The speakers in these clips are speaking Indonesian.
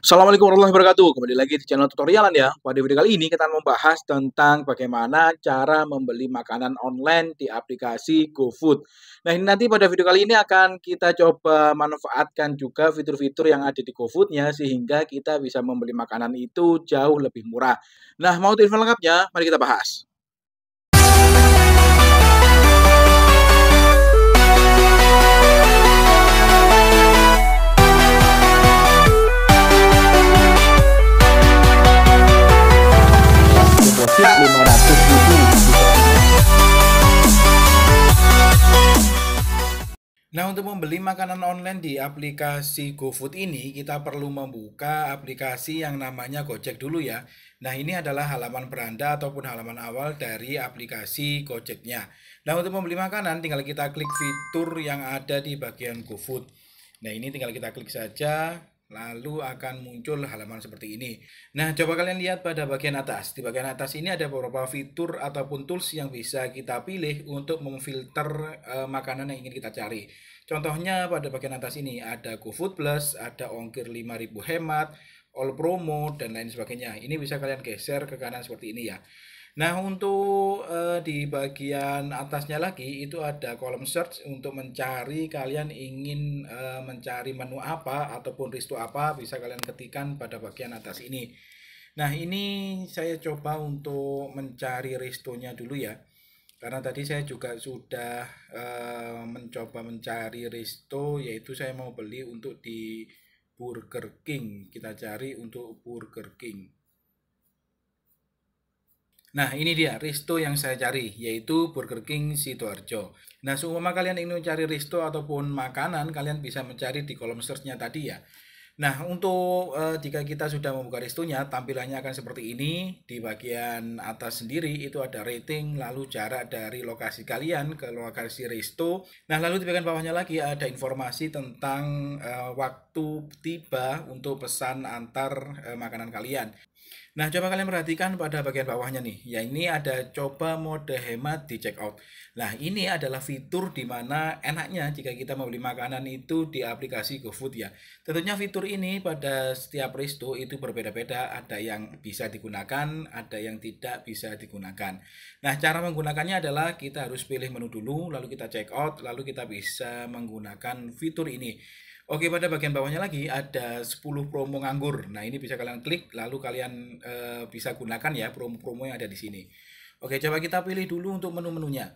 Assalamualaikum warahmatullahi wabarakatuh. Kembali lagi di channel tutorialan ya. Pada video kali ini kita akan membahas tentang bagaimana cara membeli makanan online di aplikasi GoFood. Nah, ini nanti pada video kali ini akan kita coba manfaatkan juga fitur-fitur yang ada di GoFoodnya sehingga kita bisa membeli makanan itu jauh lebih murah. Nah, mau info lengkapnya? Mari kita bahas. 500 ribu. Nah untuk membeli makanan online di aplikasi GoFood ini kita perlu membuka aplikasi yang namanya Gojek dulu ya. Nah ini adalah halaman beranda ataupun halaman awal dari aplikasi Gojeknya. Nah untuk membeli makanan tinggal kita klik fitur yang ada di bagian GoFood. Nah ini tinggal kita klik saja Lalu akan muncul halaman seperti ini. Nah, coba kalian lihat pada bagian atas. Di bagian atas ini ada beberapa fitur ataupun tools yang bisa kita pilih untuk memfilter uh, makanan yang ingin kita cari. Contohnya pada bagian atas ini ada GoFood Plus, ada ongkir 5000 hemat, all promo dan lain sebagainya. Ini bisa kalian geser ke kanan seperti ini ya. Nah, untuk uh, di bagian atasnya lagi itu ada kolom search untuk mencari kalian ingin uh, mencari menu apa ataupun resto apa bisa kalian ketikkan pada bagian atas ini. Nah, ini saya coba untuk mencari restonya dulu ya. Karena tadi saya juga sudah uh, mencoba mencari resto yaitu saya mau beli untuk di Burger King. Kita cari untuk Burger King. Nah, ini dia resto yang saya cari, yaitu Burger King Sidoarjo. Nah, seumpama kalian ingin mencari resto ataupun makanan, kalian bisa mencari di kolom searchnya tadi ya. Nah, untuk eh, jika kita sudah membuka restonya, tampilannya akan seperti ini. Di bagian atas sendiri itu ada rating, lalu jarak dari lokasi kalian ke lokasi resto. Nah, lalu di bagian bawahnya lagi ada informasi tentang eh, waktu tiba untuk pesan antar eh, makanan kalian. Nah, coba kalian perhatikan pada bagian bawahnya nih. Ya, ini ada coba mode hemat di checkout. Nah, ini adalah fitur di mana enaknya jika kita membeli makanan itu di aplikasi GoFood ya. Tentunya fitur ini pada setiap resto itu berbeda-beda. Ada yang bisa digunakan, ada yang tidak bisa digunakan. Nah, cara menggunakannya adalah kita harus pilih menu dulu, lalu kita checkout, lalu kita bisa menggunakan fitur ini. Oke, pada bagian bawahnya lagi ada 10 promo nganggur. Nah, ini bisa kalian klik lalu kalian e, bisa gunakan ya promo-promo yang ada di sini. Oke, coba kita pilih dulu untuk menu-menunya.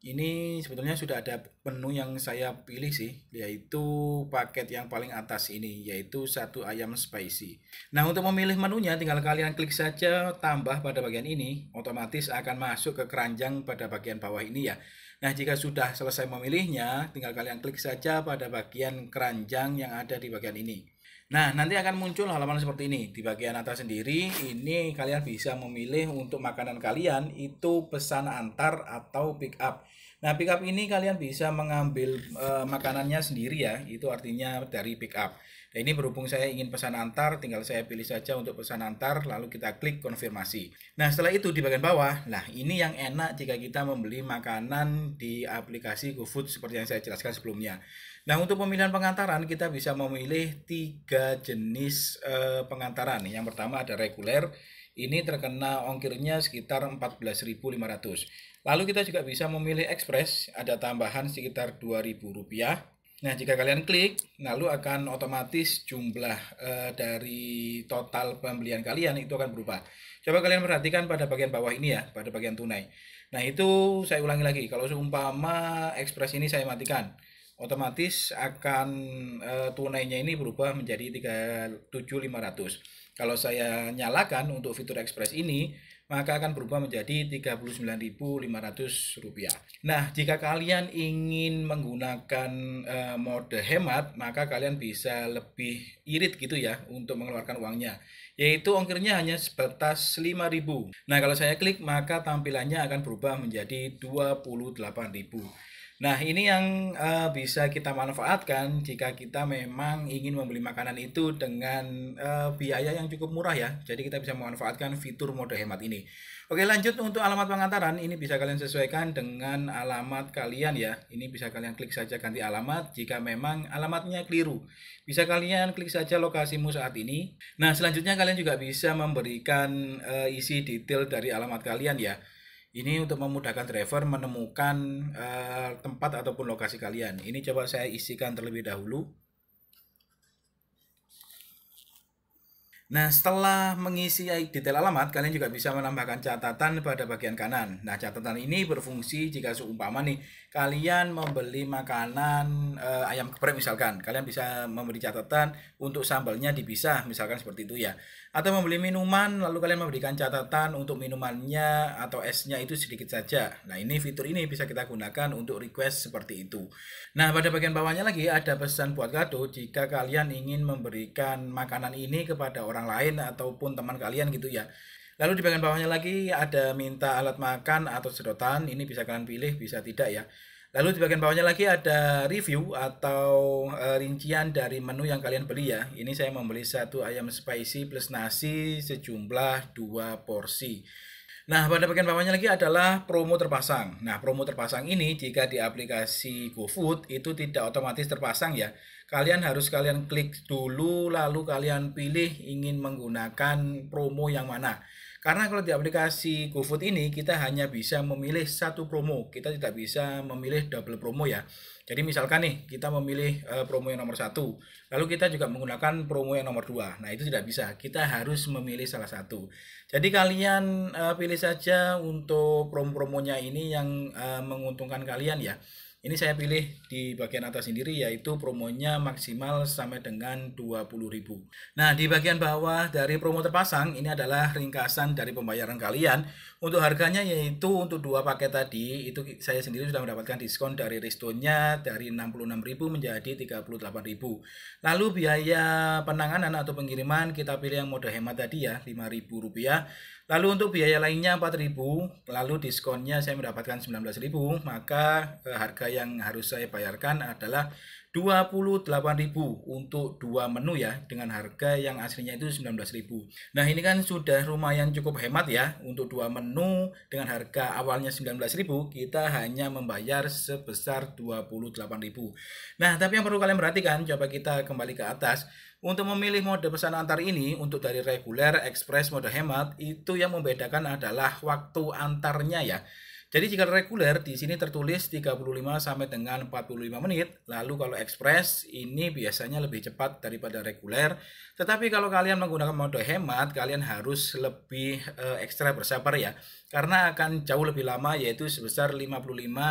Ini sebetulnya sudah ada menu yang saya pilih sih, yaitu paket yang paling atas ini, yaitu satu ayam spicy. Nah, untuk memilih menunya tinggal kalian klik saja tambah pada bagian ini, otomatis akan masuk ke keranjang pada bagian bawah ini ya. Nah, jika sudah selesai memilihnya, tinggal kalian klik saja pada bagian keranjang yang ada di bagian ini. Nah, nanti akan muncul halaman seperti ini. Di bagian atas sendiri, ini kalian bisa memilih untuk makanan kalian itu pesan antar atau pick up. Nah, pick up ini kalian bisa mengambil uh, makanannya sendiri ya. Itu artinya dari pick up. Nah, ini berhubung saya ingin pesan antar, tinggal saya pilih saja untuk pesan antar lalu kita klik konfirmasi. Nah, setelah itu di bagian bawah, nah ini yang enak jika kita membeli makanan di aplikasi GoFood seperti yang saya jelaskan sebelumnya. Nah, untuk pemilihan pengantaran kita bisa memilih tiga jenis e, pengantaran. Yang pertama ada reguler, ini terkena ongkirnya sekitar 14.500. Lalu kita juga bisa memilih ekspres, ada tambahan sekitar 2.000 rupiah Nah, jika kalian klik, lalu akan otomatis jumlah e, dari total pembelian kalian itu akan berubah. Coba kalian perhatikan pada bagian bawah ini ya, pada bagian tunai. Nah, itu saya ulangi lagi. Kalau seumpama ekspres ini saya matikan, otomatis akan e, tunainya ini berubah menjadi 37500. Kalau saya nyalakan untuk fitur express ini, maka akan berubah menjadi Rp39.500. Nah, jika kalian ingin menggunakan e, mode hemat, maka kalian bisa lebih irit gitu ya untuk mengeluarkan uangnya, yaitu ongkirnya hanya sebatas 5000. Nah, kalau saya klik maka tampilannya akan berubah menjadi 28.000. Nah, ini yang uh, bisa kita manfaatkan jika kita memang ingin membeli makanan itu dengan uh, biaya yang cukup murah ya. Jadi kita bisa memanfaatkan fitur mode hemat ini. Oke, lanjut untuk alamat pengantaran ini bisa kalian sesuaikan dengan alamat kalian ya. Ini bisa kalian klik saja ganti alamat jika memang alamatnya keliru. Bisa kalian klik saja lokasimu saat ini. Nah, selanjutnya kalian juga bisa memberikan uh, isi detail dari alamat kalian ya. Ini untuk memudahkan driver menemukan uh, tempat ataupun lokasi kalian. Ini coba saya isikan terlebih dahulu. Nah, setelah mengisi detail alamat, kalian juga bisa menambahkan catatan pada bagian kanan. Nah, catatan ini berfungsi jika seumpama nih kalian membeli makanan e, ayam geprek misalkan, kalian bisa memberi catatan untuk sambalnya dipisah misalkan seperti itu ya. Atau membeli minuman lalu kalian memberikan catatan untuk minumannya atau esnya itu sedikit saja. Nah, ini fitur ini bisa kita gunakan untuk request seperti itu. Nah, pada bagian bawahnya lagi ada pesan buat kado jika kalian ingin memberikan makanan ini kepada orang orang lain ataupun teman kalian gitu ya. Lalu di bagian bawahnya lagi ada minta alat makan atau sedotan, ini bisa kalian pilih bisa tidak ya. Lalu di bagian bawahnya lagi ada review atau e, rincian dari menu yang kalian beli ya. Ini saya membeli satu ayam spicy plus nasi sejumlah dua porsi. Nah, pada bagian bawahnya lagi adalah promo terpasang. Nah, promo terpasang ini jika di aplikasi GoFood itu tidak otomatis terpasang ya kalian harus kalian klik dulu lalu kalian pilih ingin menggunakan promo yang mana karena kalau di aplikasi GoFood ini kita hanya bisa memilih satu promo kita tidak bisa memilih double promo ya jadi misalkan nih kita memilih eh, promo yang nomor satu lalu kita juga menggunakan promo yang nomor dua nah itu tidak bisa kita harus memilih salah satu jadi kalian eh, pilih saja untuk promo-promonya ini yang eh, menguntungkan kalian ya ini saya pilih di bagian atas sendiri yaitu promonya maksimal sampai dengan 20.000. Nah, di bagian bawah dari promo terpasang ini adalah ringkasan dari pembayaran kalian untuk harganya yaitu untuk dua paket tadi itu saya sendiri sudah mendapatkan diskon dari restonya dari 66.000 menjadi 38.000. Lalu biaya penanganan atau pengiriman kita pilih yang mode hemat tadi ya rp rupiah. Lalu untuk biaya lainnya 4.000, lalu diskonnya saya mendapatkan 19.000, maka eh, harga yang harus saya bayarkan adalah 28.000 untuk dua menu ya dengan harga yang aslinya itu 19.000. Nah, ini kan sudah lumayan cukup hemat ya untuk dua menu dengan harga awalnya 19.000 kita hanya membayar sebesar 28.000. Nah, tapi yang perlu kalian perhatikan coba kita kembali ke atas untuk memilih mode pesan antar ini untuk dari reguler, express, mode hemat itu yang membedakan adalah waktu antarnya ya. Jadi jika reguler di sini tertulis 35 sampai dengan 45 menit. Lalu kalau ekspres ini biasanya lebih cepat daripada reguler. Tetapi kalau kalian menggunakan mode hemat, kalian harus lebih e, ekstra bersabar ya. Karena akan jauh lebih lama yaitu sebesar 55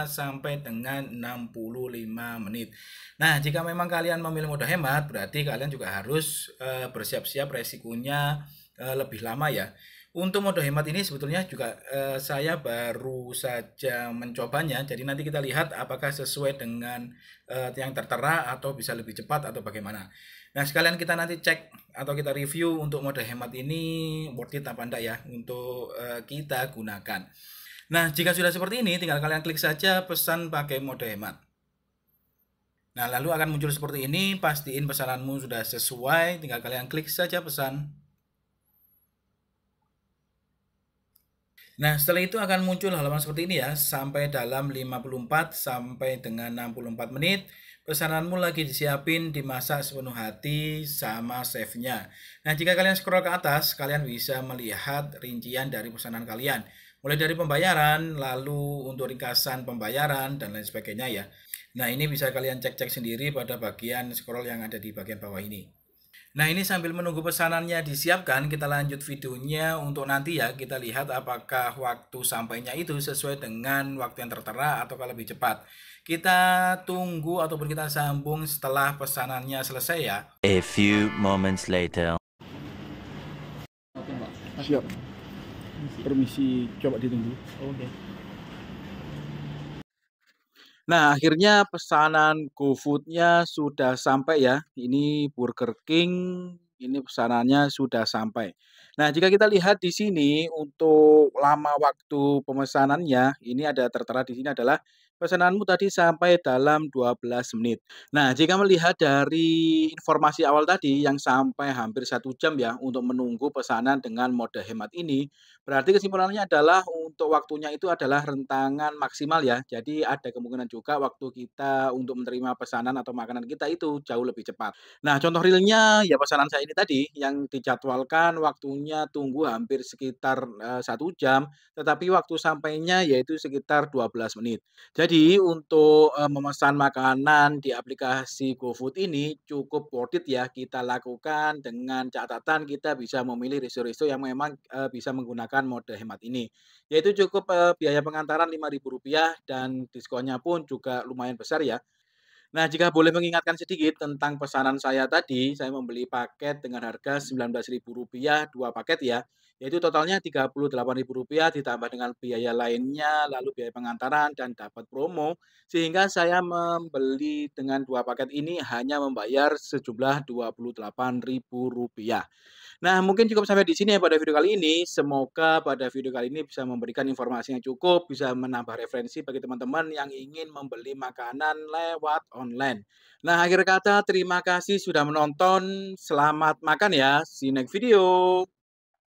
sampai dengan 65 menit. Nah, jika memang kalian memilih mode hemat, berarti kalian juga harus e, bersiap-siap resikonya e, lebih lama ya. Untuk mode hemat ini sebetulnya juga eh, saya baru saja mencobanya. Jadi nanti kita lihat apakah sesuai dengan eh, yang tertera atau bisa lebih cepat atau bagaimana. Nah sekalian kita nanti cek atau kita review untuk mode hemat ini worth it apa enggak ya untuk eh, kita gunakan. Nah jika sudah seperti ini tinggal kalian klik saja pesan pakai mode hemat. Nah lalu akan muncul seperti ini pastiin pesananmu sudah sesuai tinggal kalian klik saja pesan. Nah, setelah itu akan muncul halaman seperti ini ya, sampai dalam 54 sampai dengan 64 menit. Pesananmu lagi disiapin, dimasak sepenuh hati sama save-nya. Nah, jika kalian scroll ke atas, kalian bisa melihat rincian dari pesanan kalian. Mulai dari pembayaran, lalu untuk ringkasan pembayaran, dan lain sebagainya ya. Nah, ini bisa kalian cek-cek sendiri pada bagian scroll yang ada di bagian bawah ini. Nah ini sambil menunggu pesanannya disiapkan kita lanjut videonya untuk nanti ya kita lihat apakah waktu sampainya itu sesuai dengan waktu yang tertera atau kalau lebih cepat. Kita tunggu ataupun kita sambung setelah pesanannya selesai ya. A few moments later. Siap. Permisi coba ditunggu. Oke. Okay. Nah, akhirnya pesanan GoFood-nya sudah sampai ya. Ini Burger King, ini pesanannya sudah sampai. Nah, jika kita lihat di sini untuk lama waktu pemesanannya, ini ada tertera di sini adalah pesananmu tadi sampai dalam 12 menit. Nah, jika melihat dari informasi awal tadi yang sampai hampir satu jam ya untuk menunggu pesanan dengan mode hemat ini, berarti kesimpulannya adalah untuk waktunya itu adalah rentangan maksimal ya. Jadi ada kemungkinan juga waktu kita untuk menerima pesanan atau makanan kita itu jauh lebih cepat. Nah, contoh realnya ya pesanan saya ini tadi yang dijadwalkan waktunya tunggu hampir sekitar satu jam, tetapi waktu sampainya yaitu sekitar 12 menit. Jadi jadi untuk eh, memesan makanan di aplikasi GoFood ini cukup worth it ya kita lakukan dengan catatan kita bisa memilih resto-resto yang memang eh, bisa menggunakan mode hemat ini. Yaitu cukup eh, biaya pengantaran Rp5.000 dan diskonnya pun juga lumayan besar ya. Nah, jika boleh mengingatkan sedikit tentang pesanan saya tadi, saya membeli paket dengan harga Rp19.000 dua paket ya yaitu totalnya Rp38.000 ditambah dengan biaya lainnya, lalu biaya pengantaran dan dapat promo, sehingga saya membeli dengan dua paket ini hanya membayar sejumlah Rp28.000. Nah, mungkin cukup sampai di sini ya pada video kali ini. Semoga pada video kali ini bisa memberikan informasi yang cukup, bisa menambah referensi bagi teman-teman yang ingin membeli makanan lewat online. Nah, akhir kata terima kasih sudah menonton. Selamat makan ya. See you next video.